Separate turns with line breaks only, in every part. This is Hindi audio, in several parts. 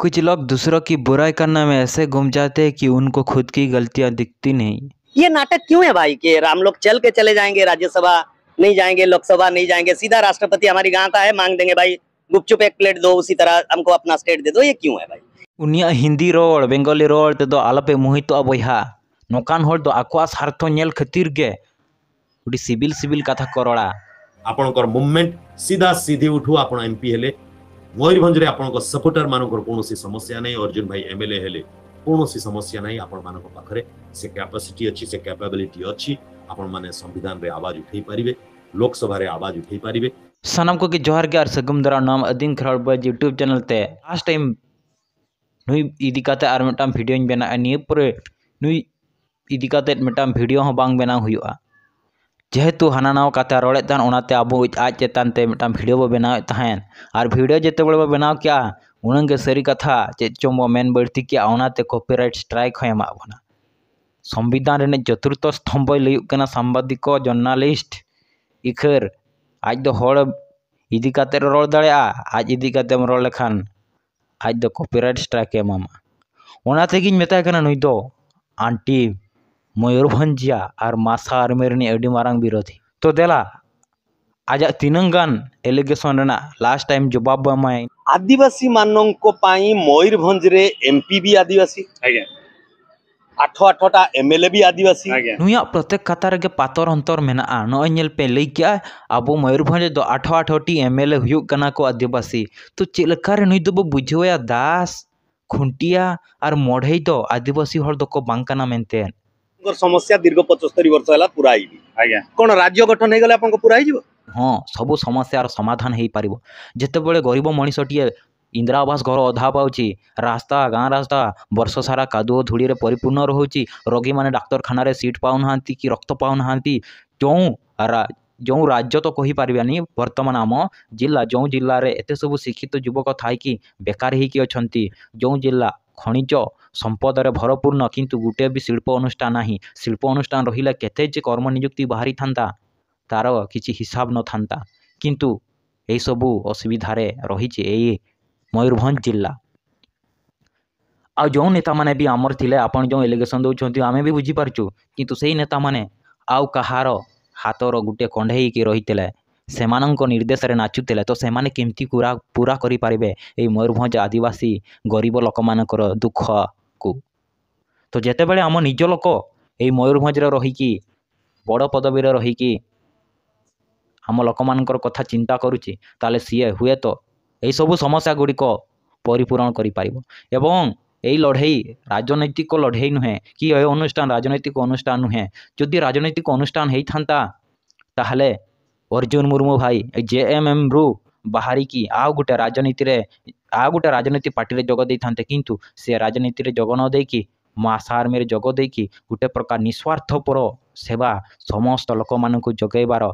कुछ लोग दूसरों की बुराई करने में ऐसे घूम जाते हैं कि उनको खुद की गलतियां दिखती नहीं
ये नाटक क्यों है भाई के राम लोग चल के चले जाएंगे राज्यसभा नहीं जाएंगे लोकसभा नहीं जाएंगे सीधा राष्ट्रपति हमारी गाँव का है मांग देंगे भाई गुपचुप एक प्लेट दो उसी तरह हमको अपना स्टेट दे
दो ये क्यों है भाई उनिया हिंदी रोड बंगाली रोड तेदो आलपे मोहितो बहा नोकान होड़ तो आकुआ स्वार्थ नेल खतिर गे सिविल सिविल कथा करोड़ा रड़ा आपनकर मुवमेंट सीधा सीधी उठू आप एमपी हेले ମୟୂରଭଞ୍ଜରେ ଆପଣଙ୍କ ସପୋର୍ଟରମାନଙ୍କର କୌଣସି ସମସ୍ୟା ନାହିଁ ଅର୍ଜୁନ ଭାଇ ଏମ୍ଏଲ୍ଏ ହେଲେ କୌଣସି ସମସ୍ୟା ନାହିଁ ଆପଣମାନଙ୍କ ପାଖରେ ସେ କ୍ୟାପାସିଟି ଅଛି ସେ କ୍ୟାପାବିଲିଟି ଅଛି ଆପଣମାନେ ସମ୍ବିଧାନରେ ଆବାଜ ଉଠାଇ ପାରିବେ लोकसभा आवाज उठा पारे सनम को जोहर के और सगम दरा नाम अदीम खराड़ बज यूट्यूब चैनल ते लास्ट टाइम नुई इदिकाते और मिटाम भिडियो बना निये पुरे नुई इदिकाते मिटाम भिडियो हो बांग बना हुआ जेहेतु हाँ नवा कथे रड़े अब आज चेतानते भिडियो बो बनाएं और भिडियो जिते बड़े बनाव के उनगे सारी कथा चेचों मेन बढ़ती के कॉपीराइट स्ट्राइक बोना संविधान चतुर्थ स्तम्भ लेकिन सांबादिक जर्नलिस्ट इखर आज इदी का रोल दड़ा आज इदी का रोल लेखान आज कॉपीराइट स्ट्राइक मामा मेता नुद आंटी ᱢᱚᱭᱩᱨᱵᱷᱚᱧᱡᱽᱼᱟᱜ ᱟᱨ ᱢᱟᱥᱟ ᱟᱨᱢᱤ ᱨᱤᱱᱤᱡ ᱟᱹᱰᱤ ᱢᱟᱨᱟᱝ ᱵᱤᱨᱳᱫᱷᱤ ᱛᱚ ᱫᱮᱞᱟ लास्ट टाइम जवाब ᱵᱟᱢᱟᱭ आदिवासी मानक मयूरभंज रे एमपी भी आदिवासी आज्ञा आठ आठटा एमएलए भी आदिवासी नुया प्रत्येक कथा रे पातर अंतर मेना नय नेल पे लई अब मयूरभ दो आठ आठटी एमएलए हुयुक कना को आदिवासी तो चेलका रे नुई दबो दास खुंटिया और मढ़ई तो आदिवासी को बांग कना ସମସ୍ୟା ଦୀର୍ଘ ପଚସ୍ତରୀ ବର୍ଷ ହେଲା ପୁରା হইবি আজ্ঞা কোণ রাজ্য গঠন হয়ে আপনার পুরা হয়ে ହଁ ସବୁ ସମସ୍ୟାର ସମାଧାନ ହେଇପାରିବ ଯେତେବେଳେ ଗରିବ ମଣିଷଟିଏ ଇନ୍ଦିରା ଆବାସ ଘର ଅଧା ପାଉଛି ରାସ୍ତା ଗାଁ ରାସ୍ତା ବର୍ଷ ସାରା କାଦୁଅ ଧୂଳିରେ ପରିପୂର୍ଣ୍ଣ ରହୁଛି ରୋଗୀମାନେ ଡାକ୍ତରଖାନାରେ ସିଟ୍ ପାଉନାହାନ୍ତି କି ରକ୍ତ ପାଉନାହାନ୍ତି ଯେଉଁ ଯେଉଁ ରାଜ୍ୟ ତ କହିପାରିବାନି ବର୍ତ୍ତମାନ ଆମ ଜିଲ୍ଲା ଯେଉଁ ଜିଲ୍ଲାରେ ଏତେ ସବୁ ଶିକ୍ଷିତ ଯୁବକ ଥାଇକି ବେକାର ହେଇକି ଅଛନ୍ତି ଯେଉଁ ଜିଲ୍ଲା ଖଣିଜ ସମ୍ପଦରେ ଭରପୂର୍ଣ୍ଣ କିନ୍ତୁ ଗୋଟିଏ ବି ଶିଳ୍ପ ଅନୁଷ୍ଠାନ ନାହିଁ ଶିଳ୍ପ ଅନୁଷ୍ଠାନ ରହିଲେ କେତେ ଯେ କର୍ମନିଯୁକ୍ତି ବାହାରିଥାନ୍ତା ତା'ର କିଛି ହିସାବ ନଥାନ୍ତା କିନ୍ତୁ ଏହିସବୁ ଅସୁବିଧାରେ ରହିଛି ଏଇ ମୟୂରଭଞ୍ଜ ଜିଲ୍ଲା ଆଉ ଯେଉଁ ନେତାମାନେ ବି ଆମର ଥିଲେ ଆପଣ ଯେଉଁ ଏଲିଗେସନ୍ ଦେଉଛନ୍ତି ଆମେ ବି ବୁଝିପାରୁଛୁ କିନ୍ତୁ ସେଇ ନେତାମାନେ ଆଉ କାହାର ହାତର ଗୋଟିଏ କଣ୍ଢେଇକି ରହିଥିଲେ ସେମାନଙ୍କ ନିର୍ଦ୍ଦେଶରେ ନାଚୁଥିଲେ ତ ସେମାନେ କେମିତି ପୁରା ପୁରା କରିପାରିବେ ଏଇ ମୟୂରଭଞ୍ଜ ଆଦିବାସୀ ଗରିବ ଲୋକମାନଙ୍କର ଦୁଃଖ କୁ ତ ଯେତେବେଳେ ଆମ ନିଜ ଲୋକ ଏଇ ମୟୂରଭଞ୍ଜରେ ରହିକି ବଡ଼ ପଦବୀରେ ରହିକି ଆମ ଲୋକମାନଙ୍କର କଥା ଚିନ୍ତା କରୁଛି ତାହେଲେ ସିଏ ହୁଏତ ଏହିସବୁ ସମସ୍ୟା ଗୁଡ଼ିକ ପରିପୂରଣ କରିପାରିବ ଏବଂ ଏଇ ଲଢ଼େଇ ରାଜନୈତିକ ଲଢ଼େଇ ନୁହେଁ କି ଏ ଅନୁଷ୍ଠାନ ରାଜନୈତିକ ଅନୁଷ୍ଠାନ ନୁହେଁ ଯଦି ରାଜନୈତିକ ଅନୁଷ୍ଠାନ ହେଇଥାନ୍ତା ତାହେଲେ ଅର୍ଜୁନ ମୁର୍ମୁ ଭାଇ ଜେ ଏମ୍ ଏମ୍ରୁ ବାହାରିକି ଆଉ ଗୋଟେ ରାଜନୀତିରେ ଆଉ ଗୋଟେ ରାଜନୀତି ପାର୍ଟିରେ ଯୋଗ ଦେଇଥାନ୍ତେ କିନ୍ତୁ ସେ ରାଜନୀତିରେ ଯୋଗ ନ ଦେଇକି ମା ଆର୍ମିରେ ଯୋଗ ଦେଇକି ଗୋଟେ ପ୍ରକାର ନିଃସ୍ୱାର୍ଥପର ସେବା ସମସ୍ତ ଲୋକମାନଙ୍କୁ ଯୋଗାଇବାର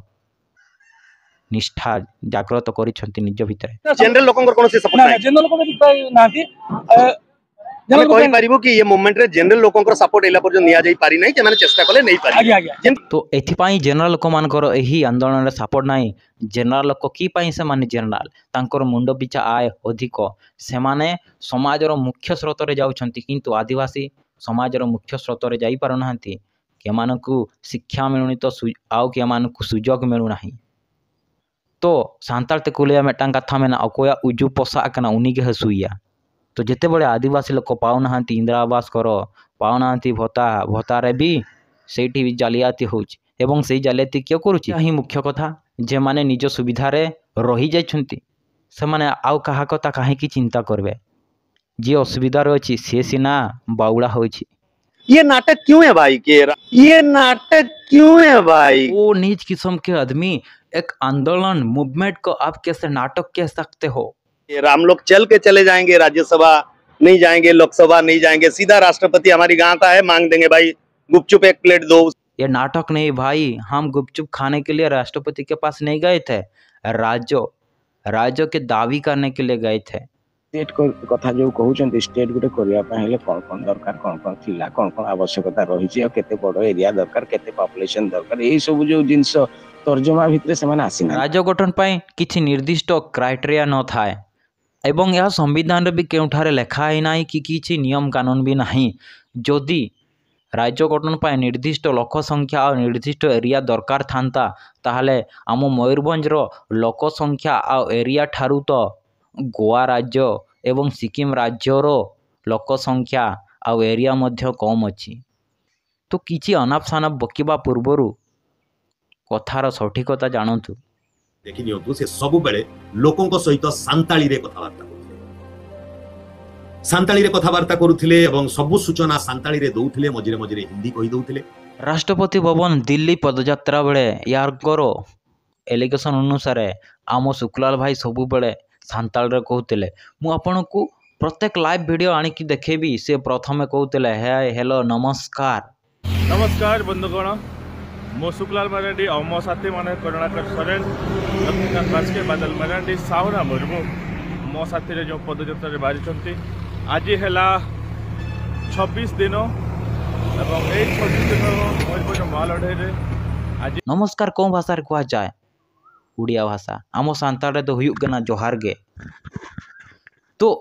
ନିଷ୍ଠା ଜାଗ୍ରତ କରିଛନ୍ତି ନିଜ ଭିତରେ
ଜେନେରାଲ ଲୋକଙ୍କର କୌଣସି ନାହାନ୍ତି जेनेल लोक
मान आंदोलन सपोर्ट ना जेनेल जेनेल मुंड पिछा आय अधिक से समाज मुख्य स्रोत आदिवासी समाज मुख्य स्रोत के मानक शिक्षा मिलूनी तो आउ किए मानक सुजोग मिलूना तो सानताल तेक लिया मेटा कथा मेना अकोया उजू पोसा उन्नी हसुया ତ ଯେତେବେଳେ ଆଦିବାସୀ ଲୋକ ପାଉନାହାନ୍ତି ଇନ୍ଦିରା ଆବାସଙ୍କର ପାଉନାହାନ୍ତି ଭତ୍ତା ଭତ୍ତାରେ ବି ସେଇଠି ବି ଜାଲିଆତି ହେଉଛି ଏବଂ ସେଇ ଜାଲିଆତି କିଏ କରୁଛି ଏହା ହିଁ ମୁଖ୍ୟ କଥା ଯେମାନେ ନିଜ ସୁବିଧାରେ ରହିଯାଇଛନ୍ତି ସେମାନେ ଆଉ କାହା କଥା କାହିଁକି ଚିନ୍ତା କରିବେ ଯିଏ ଅସୁବିଧାରେ ଅଛି ସିଏ ସିନା ବାଉଳା ହୋଇଛି ये नाटक क्यों है भाई के ये नाटक क्यों है भाई वो नीच किस्म के आदमी एक आंदोलन मूवमेंट को आप कैसे नाटक कह सकते हो राम लोग चल के चले जाएंगे राज्यसभा नहीं जाएंगे लोकसभा नहीं जाएंगे सीधा राष्ट्रपति हमारी गांव का है मांग देंगे भाई गुपचुप एक प्लेट दो ये नाटक नहीं भाई हम गुपचुप खाने के लिए राष्ट्रपति के पास नहीं गए थे राज्यों राज्यों के दावी करने के लिए गए थे स्टेट को कथा जो कहते स्टेट गुटे करने कौन कौन दरकार कौन कौन थी कौन कौन आवश्यकता रही बड़ एरिया दरकार पपुलेसन दरकार ये सब जो जिनस तर्जमा भाई आस राज्य गठन किसी निर्दिष्ट क्राइटेरिया न था है। ଏବଂ ଏହା ସମ୍ବିଧାନରେ ବି କେଉଁଠାରେ ଲେଖା ହେଇନାହିଁ କି କିଛି ନିୟମ କାନୁନ ବି ନାହିଁ ଯଦି ରାଜ୍ୟ ଗଠନ ପାଇଁ ନିର୍ଦ୍ଦିଷ୍ଟ ଲୋକ ସଂଖ୍ୟା ଆଉ ନିର୍ଦ୍ଦିଷ୍ଟ ଏରିଆ ଦରକାର ଥାନ୍ତା ତାହେଲେ ଆମ ମୟୂରଭଞ୍ଜର ଲୋକ ସଂଖ୍ୟା ଆଉ ଏରିଆ ଠାରୁ ତ ଗୋଆ ରାଜ୍ୟ ଏବଂ ସିକିମ୍ ରାଜ୍ୟର ଲୋକ ସଂଖ୍ୟା ଆଉ ଏରିଆ ମଧ୍ୟ କମ୍ ଅଛି ତ କିଛି ଅନାପ ସନାପ ବକିବା ପୂର୍ବରୁ କଥାର ସଠିକତା ଜାଣନ୍ତୁ ଦେଖିନିଅନ୍ତୁ ସେ ସବୁବେଳେ ଲୋକଙ୍କ ସହିତ ସାନ୍ତାଳିରେ କଥାବାର୍ତ୍ତା କରୁଥିଲେ ସାନ୍ତାଳିରେ କଥାବାର୍ତ୍ତା କରୁଥିଲେ ଏବଂ ସବୁ ସୂଚନା ସାନ୍ତାଳିରେ ଦେଉଥିଲେ ମଝିରେ ମଝିରେ ହିନ୍ଦୀ କହିଦେଉଥିଲେ ରାଷ୍ଟ୍ରପତି ଭବନ ଦିଲ୍ଲୀ ପଦଯାତ୍ରା ବେଳେ ୟାଙ୍କର ଏଲିଗେସନ୍ ଅନୁସାରେ ଆମ ଶୁକ୍ଲାଲ ଭାଇ ସବୁବେଳେ ସାନ୍ତାଳରେ କହୁଥିଲେ ମୁଁ ଆପଣଙ୍କୁ ପ୍ରତ୍ୟେକ ଲାଇଭ୍ ଭିଡ଼ିଓ ଆଣିକି ଦେଖେଇବି ସେ ପ୍ରଥମେ କହୁଥିଲେ ହେ ହ୍ୟାଲୋ ନମସ୍କାର ନମସ୍କାର ବନ୍ଧୁଗଣ मो सुखलाल मरांडी और मो साथी मन करुणाकर सोरेन लक्ष्मीकांत बास्के बादल मरांडी साहुरा मुर्मू मो साथी जो पदजात्र बाहरी आज है छब्बीस दिन एवं छब्बीस दिन मयूरभ महा नमस्कार कौन भाषा कह जाए उड़िया भाषा आम साना जोहारे तो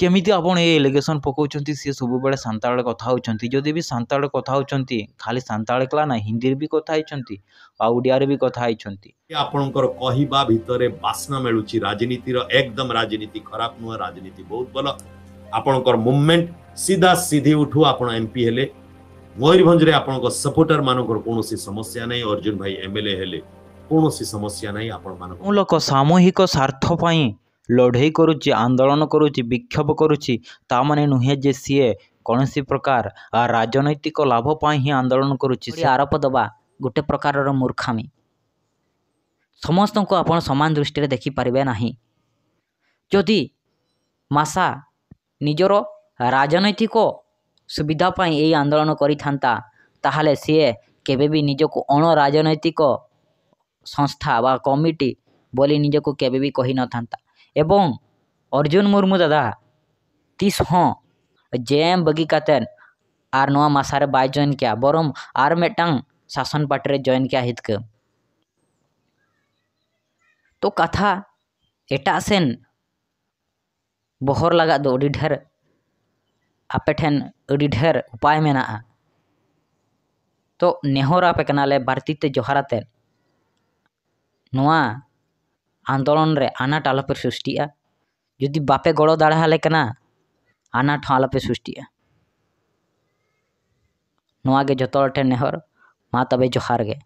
केमी आपड़ एलिगेसन पकाउं सी सब बड़े सांताल कथी जदि भी सांताल कथ खाली सांताल कला ना हिंदी भी कथी आर भी कथी आपणकर कहवा भितर बास्ना मिलूँ राजनीतिर एकदम राजनीति खराब नुह राजनीति बहुत भल आपणकर मुभमेंट सीधा सीधी उठू आप एमपी हेले मयूरभरे सपोर्टर मानक कौन समस्या नहीं अर्जुन भाई एम एल ए समस्या नहीं आप सामूहिक स्वार्थपाई ଲଢ଼େଇ କରୁଛି ଆନ୍ଦୋଳନ କରୁଛି ବିକ୍ଷୋଭ କରୁଛି ତାମାନେ ନୁହେଁ ଯେ ସିଏ କୌଣସି ପ୍ରକାର ରାଜନୈତିକ ଲାଭ ପାଇଁ ହିଁ ଆନ୍ଦୋଳନ କରୁଛି ସେ ଆରୋପ ଦେବା ଗୋଟେ ପ୍ରକାରର ମୂର୍ଖାମି ସମସ୍ତଙ୍କୁ
ଆପଣ ସମାନ ଦୃଷ୍ଟିରେ ଦେଖିପାରିବେ ନାହିଁ ଯଦି ମାସା ନିଜର ରାଜନୈତିକ ସୁବିଧା ପାଇଁ ଏହି ଆନ୍ଦୋଳନ କରିଥାନ୍ତା ତାହେଲେ ସିଏ କେବେ ବି ନିଜକୁ ଅଣ ରାଜନୈତିକ ସଂସ୍ଥା ବା କମିଟି ବୋଲି ନିଜକୁ କେବେ ବି କହିନଥାନ୍ତା एवं अर्जुन मुर्मू दादा तीस हों जेम बगी आर नवा मासारे बाय जॉइन किया बरम और मेटांग शासन पार्टी जयन जॉइन किया हितक तो कथा एट सेन बहोर लगा दो अडी ढेर आपे अडी ढेर उपाय मेना तो नेहोर आपे कनाले भारतीय ᱟᱱᱫᱳᱞᱚᱱ ᱨᱮ ᱟᱱᱟᱴ ᱟᱞᱚᱯᱮ ᱥᱨᱤᱥᱴᱤᱜᱼᱟ ᱡᱩᱫᱤ ᱵᱟᱯᱮ ᱜᱚᱲᱚ ᱫᱟᱲᱮᱭᱟᱞᱮ ᱠᱟᱱᱟ ᱟᱱᱟᱴ ᱦᱚᱸ ᱟᱞᱚᱯᱮ ᱥᱨᱤᱥᱴᱤᱜᱼᱟ ᱱᱚᱣᱟᱜᱮ ᱡᱚᱛᱚ ᱦᱚᱲ ᱴᱷᱮᱱ ᱱᱮᱦᱚᱨ ᱢᱟ ᱛᱚᱵᱮ ᱡᱚᱦᱟᱨ ᱜᱮ